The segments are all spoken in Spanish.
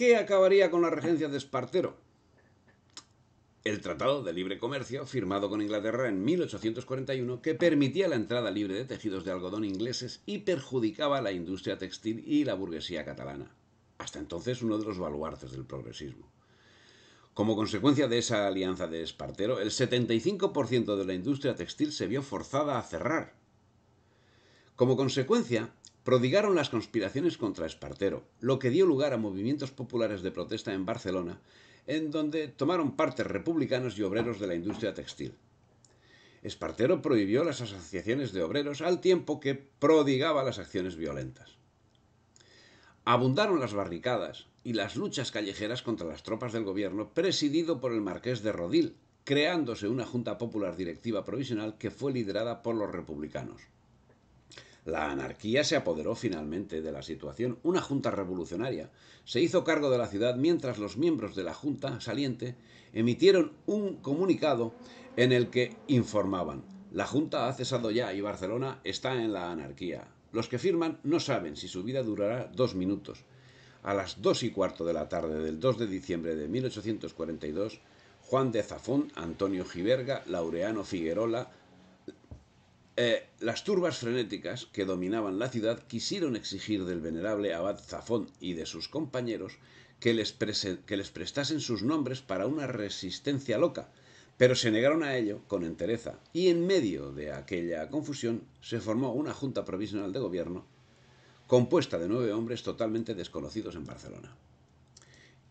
¿Qué acabaría con la regencia de Espartero? El Tratado de Libre Comercio, firmado con Inglaterra en 1841, que permitía la entrada libre de tejidos de algodón ingleses y perjudicaba a la industria textil y la burguesía catalana, hasta entonces uno de los baluartes del progresismo. Como consecuencia de esa alianza de Espartero, el 75% de la industria textil se vio forzada a cerrar. Como consecuencia, prodigaron las conspiraciones contra Espartero, lo que dio lugar a movimientos populares de protesta en Barcelona, en donde tomaron parte republicanos y obreros de la industria textil. Espartero prohibió las asociaciones de obreros al tiempo que prodigaba las acciones violentas. Abundaron las barricadas y las luchas callejeras contra las tropas del gobierno presidido por el marqués de Rodil, creándose una Junta Popular Directiva Provisional que fue liderada por los republicanos. La anarquía se apoderó finalmente de la situación. Una junta revolucionaria se hizo cargo de la ciudad mientras los miembros de la junta saliente emitieron un comunicado en el que informaban, la junta ha cesado ya y Barcelona está en la anarquía. Los que firman no saben si su vida durará dos minutos. A las dos y cuarto de la tarde del 2 de diciembre de 1842, Juan de Zafón, Antonio Giberga, Laureano Figuerola, eh, las turbas frenéticas que dominaban la ciudad quisieron exigir del venerable abad Zafón y de sus compañeros que les, que les prestasen sus nombres para una resistencia loca, pero se negaron a ello con entereza y en medio de aquella confusión se formó una junta provisional de gobierno compuesta de nueve hombres totalmente desconocidos en Barcelona.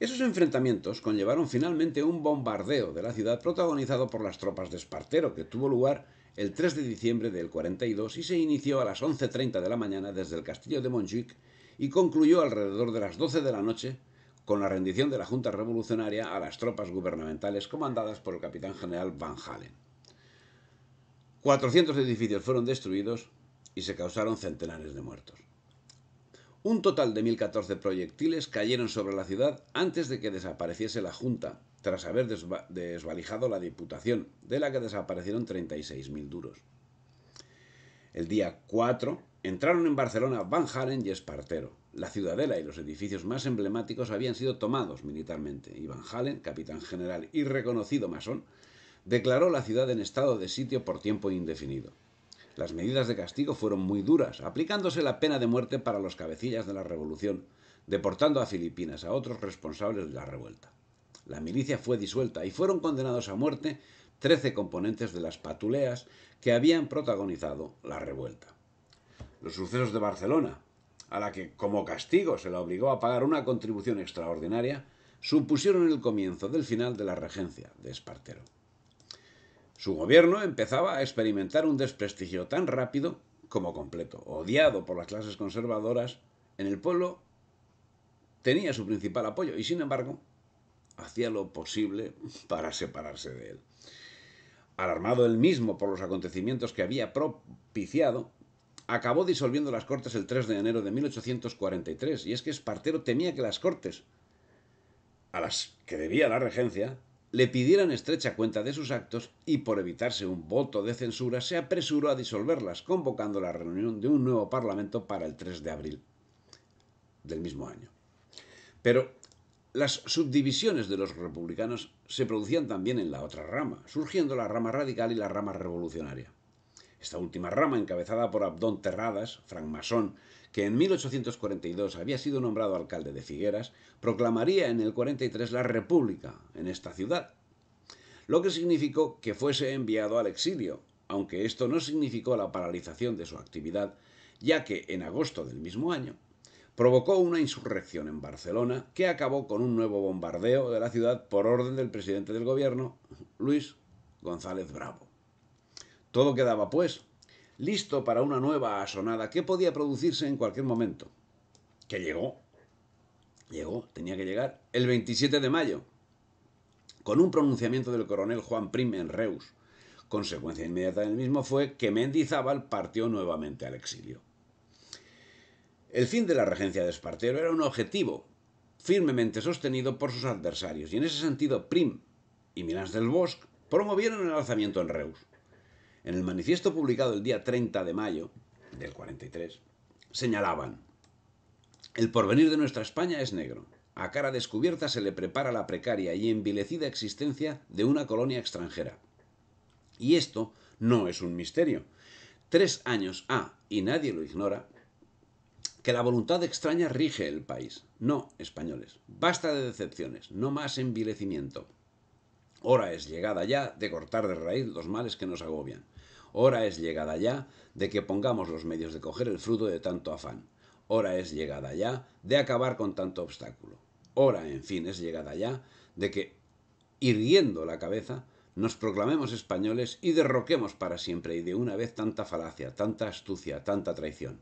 Esos enfrentamientos conllevaron finalmente un bombardeo de la ciudad protagonizado por las tropas de Espartero, que tuvo lugar el 3 de diciembre del 42 y se inició a las 11.30 de la mañana desde el castillo de Montjuic y concluyó alrededor de las 12 de la noche con la rendición de la Junta Revolucionaria a las tropas gubernamentales comandadas por el capitán general Van Halen. 400 edificios fueron destruidos y se causaron centenares de muertos. Un total de 1.014 proyectiles cayeron sobre la ciudad antes de que desapareciese la Junta, tras haber desvalijado la Diputación, de la que desaparecieron 36.000 duros. El día 4 entraron en Barcelona Van Halen y Espartero. La ciudadela y los edificios más emblemáticos habían sido tomados militarmente y Van Halen, capitán general y reconocido masón, declaró la ciudad en estado de sitio por tiempo indefinido. Las medidas de castigo fueron muy duras, aplicándose la pena de muerte para los cabecillas de la revolución, deportando a Filipinas a otros responsables de la revuelta. La milicia fue disuelta y fueron condenados a muerte 13 componentes de las patuleas que habían protagonizado la revuelta. Los sucesos de Barcelona, a la que como castigo se la obligó a pagar una contribución extraordinaria, supusieron el comienzo del final de la regencia de Espartero. Su gobierno empezaba a experimentar un desprestigio tan rápido como completo. Odiado por las clases conservadoras, en el pueblo tenía su principal apoyo y sin embargo hacía lo posible para separarse de él. Alarmado él mismo por los acontecimientos que había propiciado, acabó disolviendo las Cortes el 3 de enero de 1843, y es que Espartero temía que las Cortes, a las que debía la regencia, le pidieran estrecha cuenta de sus actos y por evitarse un voto de censura se apresuró a disolverlas, convocando la reunión de un nuevo Parlamento para el 3 de abril del mismo año. Pero las subdivisiones de los republicanos se producían también en la otra rama, surgiendo la rama radical y la rama revolucionaria. Esta última rama, encabezada por Abdón Terradas, francmasón, que en 1842 había sido nombrado alcalde de Figueras, proclamaría en el 43 la República en esta ciudad, lo que significó que fuese enviado al exilio, aunque esto no significó la paralización de su actividad, ya que en agosto del mismo año provocó una insurrección en Barcelona que acabó con un nuevo bombardeo de la ciudad por orden del presidente del gobierno, Luis González Bravo. Todo quedaba, pues, listo para una nueva asonada que podía producirse en cualquier momento. Que llegó. Llegó, tenía que llegar. El 27 de mayo, con un pronunciamiento del coronel Juan Prim en Reus. Consecuencia inmediata del mismo fue que Mendizábal partió nuevamente al exilio. El fin de la regencia de Espartero era un objetivo firmemente sostenido por sus adversarios y en ese sentido Prim y Milán del Bosque promovieron el alzamiento en Reus. En el manifiesto publicado el día 30 de mayo del 43, señalaban, el porvenir de nuestra España es negro. A cara descubierta se le prepara la precaria y envilecida existencia de una colonia extranjera. Y esto no es un misterio. Tres años ha, ah, y nadie lo ignora, que la voluntad extraña rige el país, no españoles. Basta de decepciones, no más envilecimiento. Hora es llegada ya de cortar de raíz los males que nos agobian. Hora es llegada ya de que pongamos los medios de coger el fruto de tanto afán. Hora es llegada ya de acabar con tanto obstáculo. Hora, en fin, es llegada ya de que, irguiendo la cabeza, nos proclamemos españoles y derroquemos para siempre y de una vez tanta falacia, tanta astucia, tanta traición.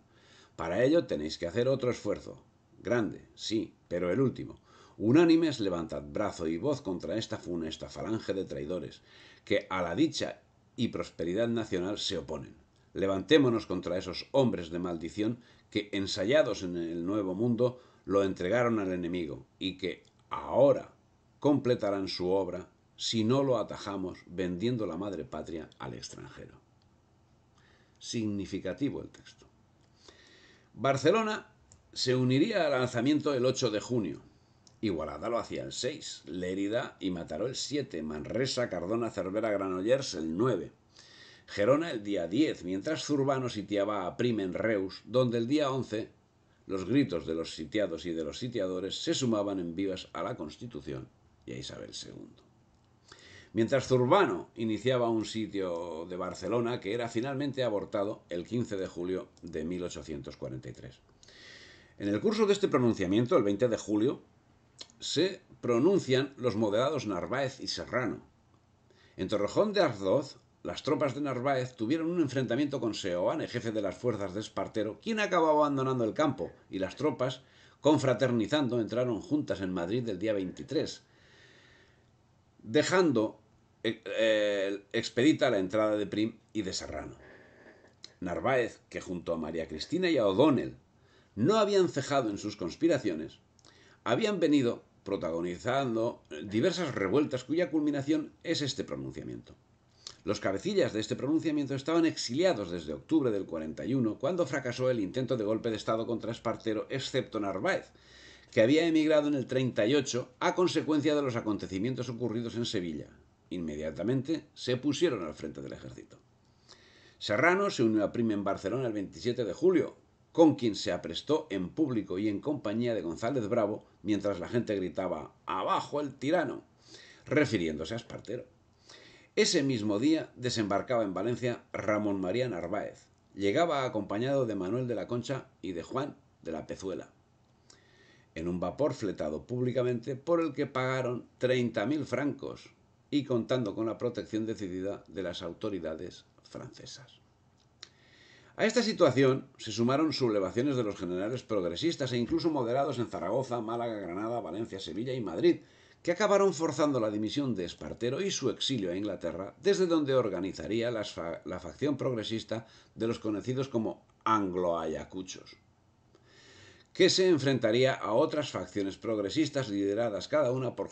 Para ello tenéis que hacer otro esfuerzo. Grande, sí, pero el último. Unánimes levantad brazo y voz contra esta funesta falange de traidores, que a la dicha y prosperidad nacional se oponen. Levantémonos contra esos hombres de maldición que, ensayados en el Nuevo Mundo, lo entregaron al enemigo y que ahora completarán su obra si no lo atajamos vendiendo la madre patria al extranjero. Significativo el texto. Barcelona se uniría al lanzamiento el 8 de junio, Igualada lo hacía el 6, Lérida y Mataró el 7, Manresa, Cardona, Cervera, Granollers el 9. Gerona el día 10, mientras Zurbano sitiaba a Primen Reus, donde el día 11 los gritos de los sitiados y de los sitiadores se sumaban en vivas a la Constitución y a Isabel II. Mientras Zurbano iniciaba un sitio de Barcelona que era finalmente abortado el 15 de julio de 1843. En el curso de este pronunciamiento, el 20 de julio, se pronuncian los moderados Narváez y Serrano. En Torrejón de Ardoz, las tropas de Narváez tuvieron un enfrentamiento con Seoane, jefe de las fuerzas de Espartero, quien acabó abandonando el campo, y las tropas, confraternizando, entraron juntas en Madrid el día 23, dejando eh, eh, expedita la entrada de Prim y de Serrano. Narváez, que junto a María Cristina y a O'Donnell no habían cejado en sus conspiraciones, habían venido protagonizando eh, diversas revueltas cuya culminación es este pronunciamiento. Los cabecillas de este pronunciamiento estaban exiliados desde octubre del 41, cuando fracasó el intento de golpe de Estado contra Espartero, excepto Narváez, que había emigrado en el 38 a consecuencia de los acontecimientos ocurridos en Sevilla. Inmediatamente se pusieron al frente del ejército. Serrano se unió a Prima en Barcelona el 27 de julio, con quien se aprestó en público y en compañía de González Bravo, mientras la gente gritaba ¡Abajo el tirano! refiriéndose a Espartero. Ese mismo día desembarcaba en Valencia Ramón María Narváez. Llegaba acompañado de Manuel de la Concha y de Juan de la Pezuela, en un vapor fletado públicamente por el que pagaron 30.000 francos y contando con la protección decidida de las autoridades francesas. A esta situación se sumaron sublevaciones de los generales progresistas e incluso moderados en Zaragoza, Málaga, Granada, Valencia, Sevilla y Madrid, que acabaron forzando la dimisión de Espartero y su exilio a Inglaterra, desde donde organizaría la, facción progresista de los conocidos como anglo-ayacuchos, que se enfrentaría a otras facciones progresistas lideradas cada una por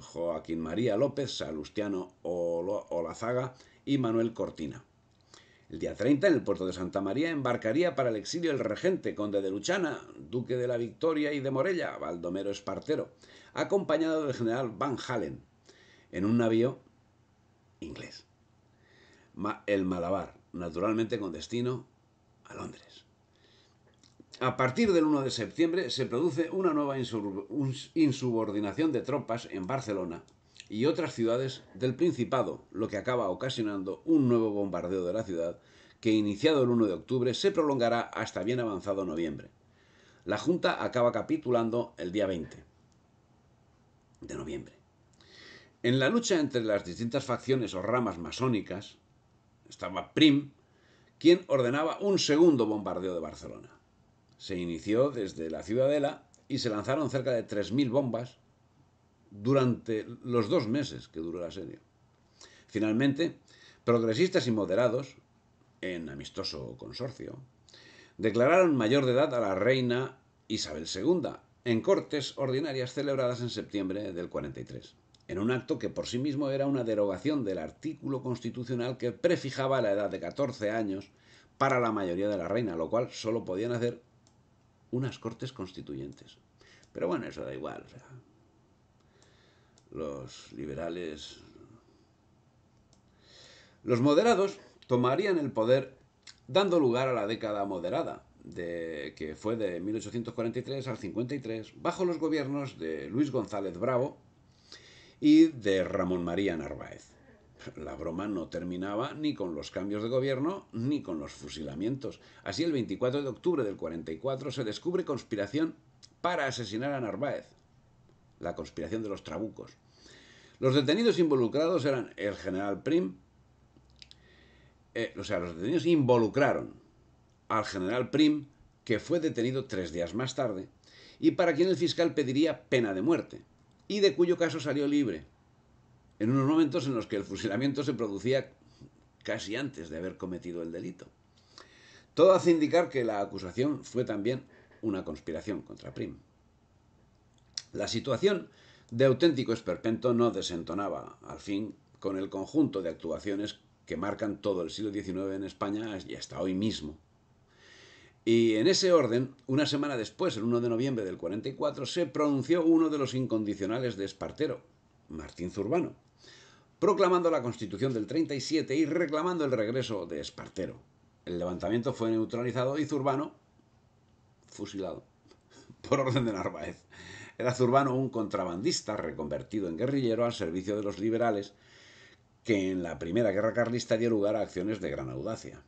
Joaquín María López, Salustiano Olazaga y Manuel Cortina. El día 30, en el puerto de Santa María, embarcaría para el exilio el regente, conde de Luchana, duque de la Victoria y de Morella, Baldomero Espartero, acompañado del general Van Halen, en un navío inglés. el Malabar, naturalmente con destino a Londres. A partir del 1 de septiembre se produce una nueva insubordinación de tropas en Barcelona y otras ciudades del Principado, lo que acaba ocasionando un nuevo bombardeo de la ciudad que iniciado el 1 de octubre se prolongará hasta bien avanzado noviembre. La Junta acaba capitulando el día 20 de noviembre. En la lucha entre las distintas facciones o ramas masónicas estaba Prim, quien ordenaba un segundo bombardeo de Barcelona. Se inició desde la ciudadela y se lanzaron cerca de 3.000 bombas durante los dos meses que duró el asedio. Finalmente, progresistas y moderados, en amistoso consorcio, declararon mayor de edad a la reina Isabel II en cortes ordinarias celebradas en septiembre del 43, en un acto que por sí mismo era una derogación del artículo constitucional que prefijaba la edad de 14 años para la mayoría de la reina, lo cual solo podían hacer unas cortes constituyentes. Pero bueno, eso da igual los liberales. Los moderados tomarían el poder dando lugar a la década moderada, que fue de 1843 al 53, bajo los gobiernos de Luis González Bravo y de Ramón María Narváez. La broma no terminaba ni con los cambios de gobierno ni con los fusilamientos. Así el 24 de octubre del 44 se descubre conspiración para asesinar a Narváez, la conspiración de los trabucos. Los detenidos involucrados eran el general Prim, eh, o sea, los detenidos involucraron al general Prim, que fue detenido tres días más tarde, y para quien el fiscal pediría pena de muerte, y de cuyo caso salió libre, en unos momentos en los que el fusilamiento se producía casi antes de haber cometido el delito. Todo hace indicar que la acusación fue también una conspiración contra Prim. La situación de auténtico esperpento no desentonaba, al fin, con el conjunto de actuaciones que marcan todo el siglo XIX en España y hasta hoy mismo. Y en ese orden, una semana después, el 1 de noviembre del 44, se pronunció uno de los incondicionales de Espartero, Martín Zurbano, proclamando la Constitución del 37 y reclamando el regreso de Espartero. El levantamiento fue neutralizado y Zurbano fusilado por orden de Narváez. Era Zurbano un contrabandista reconvertido en guerrillero al servicio de los liberales, que en la primera guerra carlista dio lugar a acciones de gran audacia.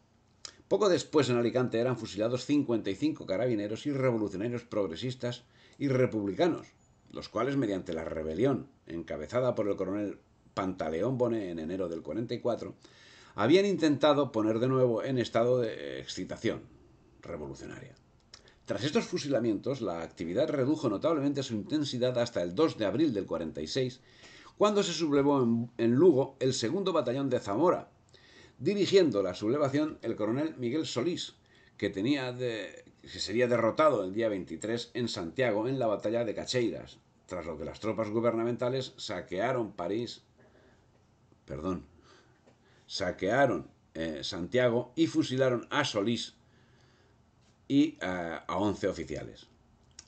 Poco después en Alicante eran fusilados 55 carabineros y revolucionarios progresistas y republicanos, los cuales mediante la rebelión encabezada por el coronel Pantaleón Bonet en enero del 44, habían intentado poner de nuevo en estado de excitación revolucionaria. Tras estos fusilamientos, la actividad redujo notablemente su intensidad hasta el 2 de abril del 46, cuando se sublevó en, Lugo el segundo batallón de Zamora, dirigiendo la sublevación el coronel Miguel Solís, que, tenía sería derrotado el día 23 en Santiago en la batalla de Cacheiras, tras lo que las tropas gubernamentales saquearon París, perdón, saquearon eh, Santiago y fusilaron a Solís y eh, a, 11 oficiales.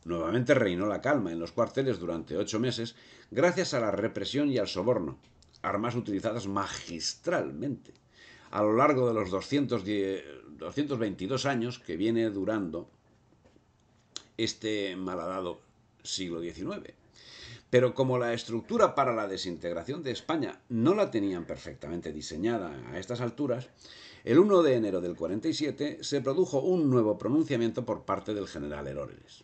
Nuevamente reinó la calma en los cuarteles durante ocho meses gracias a la represión y al soborno, armas utilizadas magistralmente. A lo largo de los 222 años que viene durando este malhadado siglo XIX. Pero como la estructura para la desintegración de España no la tenían perfectamente diseñada a estas alturas, el 1 de enero del 47 se produjo un nuevo pronunciamiento por parte del general Heroles.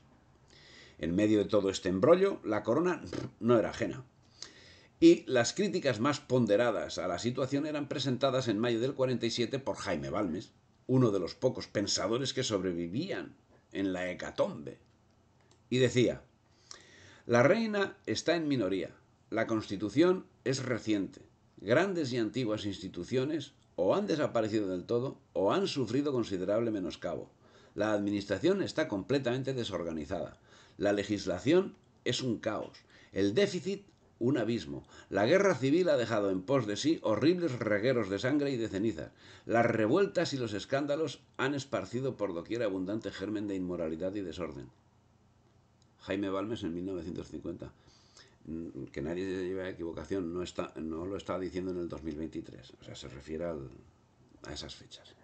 En medio de todo este embrollo, la corona no era ajena. Y las críticas más ponderadas a la situación eran presentadas en mayo del 47 por Jaime Balmes, uno de los pocos pensadores que sobrevivían en la hecatombe. Y decía, la reina está en minoría, la constitución es reciente, grandes y antiguas instituciones o han desaparecido del todo o han sufrido considerable menoscabo. La administración está completamente desorganizada. La legislación es un caos. El déficit un abismo. La guerra civil ha dejado en pos de sí horribles regueros de sangre y de cenizas. Las revueltas y los escándalos han esparcido por doquier abundante germen de inmoralidad y desorden. Jaime Balmes en 1950 que nadie se lleve a equivocación, no, está, no lo está diciendo en el 2023, o sea, se refiere a esas fechas.